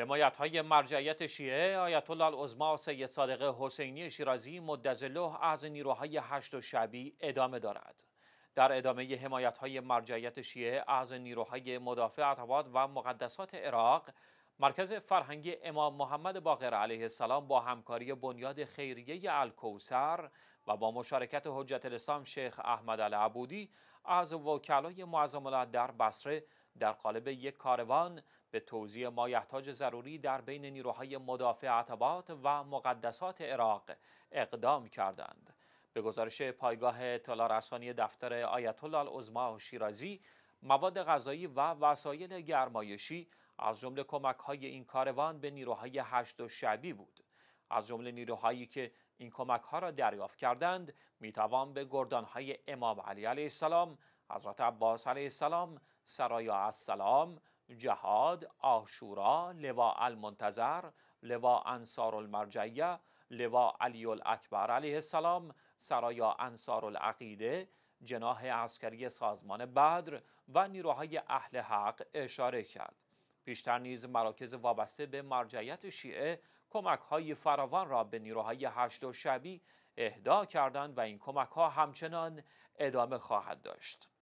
حمایت های مرجعیت شیعه آیت الله العظما سید صادق حسینی شیرازی مدزله از نیروهای هشت و شبی ادامه دارد در ادامه حمایت های مرجعیت شیعه از نیروهای مدافع اطوات و مقدسات عراق مرکز فرهنگی امام محمد باقر علیه السلام با همکاری بنیاد خیریه الکوسر و با مشارکت حجت الاسلام شیخ احمد العبودی از وکلای معظم در بصره در قالب یک کاروان به توزیع مایحتاج ضروری در بین نیروهای مدافع عتبات و مقدسات عراق اقدام کردند به گزارش پایگاه اطلاع رسانی دفتر آیت الله العظما شیرازی مواد غذایی و وسایل گرمایشی از جمله کمک های این کاروان به نیروهای هشت و شعبی بود از جمله نیروهایی که این کمک ها را دریافت کردند میتوان به گردان های امام علی علیه السلام حضرت عباس علیه السلام سرایا السلام جهاد آشورا لوا المنتظر لوا انصار المرجعیه لوا علی الاکبر علیه السلام سرایا انصار العقیده جناح عسکری سازمان بدر و نیروهای اهل حق اشاره کرد پیشتر نیز مراکز وابسته به مرجعیت شیعه کمک های فراوان را به نیروهای هشت و شبی اهدا کردند و این کمک ها همچنان ادامه خواهد داشت